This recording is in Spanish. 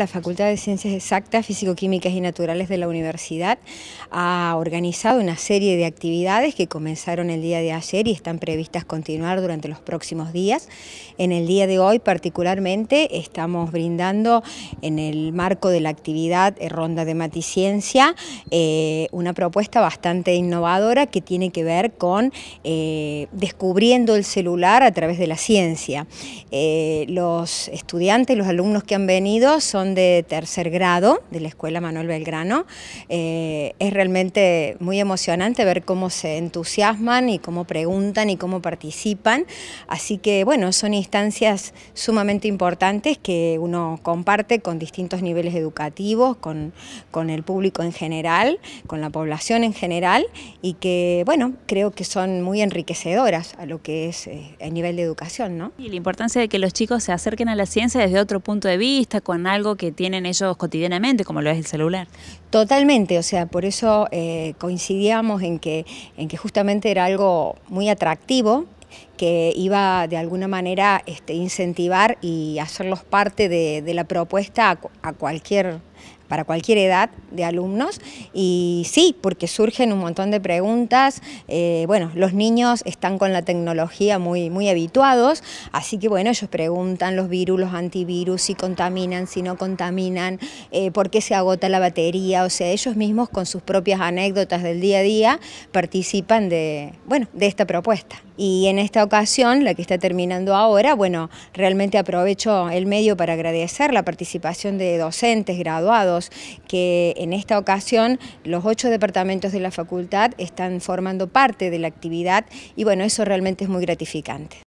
la Facultad de Ciencias Exactas, Físico-Químicas y Naturales de la Universidad ha organizado una serie de actividades que comenzaron el día de ayer y están previstas continuar durante los próximos días. En el día de hoy particularmente estamos brindando en el marco de la actividad eh, Ronda de Maticiencia eh, una propuesta bastante innovadora que tiene que ver con eh, descubriendo el celular a través de la ciencia. los estudiantes, los alumnos que han venido son de tercer grado de la Escuela Manuel Belgrano. Eh, es realmente muy emocionante ver cómo se entusiasman y cómo preguntan y cómo participan. Así que, bueno, son instancias sumamente importantes que uno comparte con distintos niveles educativos, con, con el público en general, con la población en general y que, bueno, creo que son muy enriquecedoras a lo que es eh, el nivel de educación, ¿no? Y la importancia de que los chicos se acerquen a la ciencia desde otro punto de vista, con algo que tienen ellos cotidianamente, como lo es el celular. Totalmente, o sea, por eso eh, coincidíamos en que, en que justamente era algo muy atractivo que iba de alguna manera este, incentivar y hacerlos parte de, la propuesta a cualquier para cualquier edad de alumnos y sí, porque surgen un montón de preguntas, eh, bueno, los niños están con la tecnología muy, muy habituados, así que bueno, ellos preguntan los virus, los antivirus, si contaminan, si no contaminan, eh, por qué se agota la batería, o sea, ellos mismos con sus propias anécdotas del día a día participan de, bueno, de esta propuesta y en esta ocasión, la que está terminando ahora, bueno, realmente aprovecho el medio para agradecer la participación de docentes, graduados, que en esta ocasión los ocho departamentos de la facultad están formando parte de la actividad y bueno, eso realmente es muy gratificante.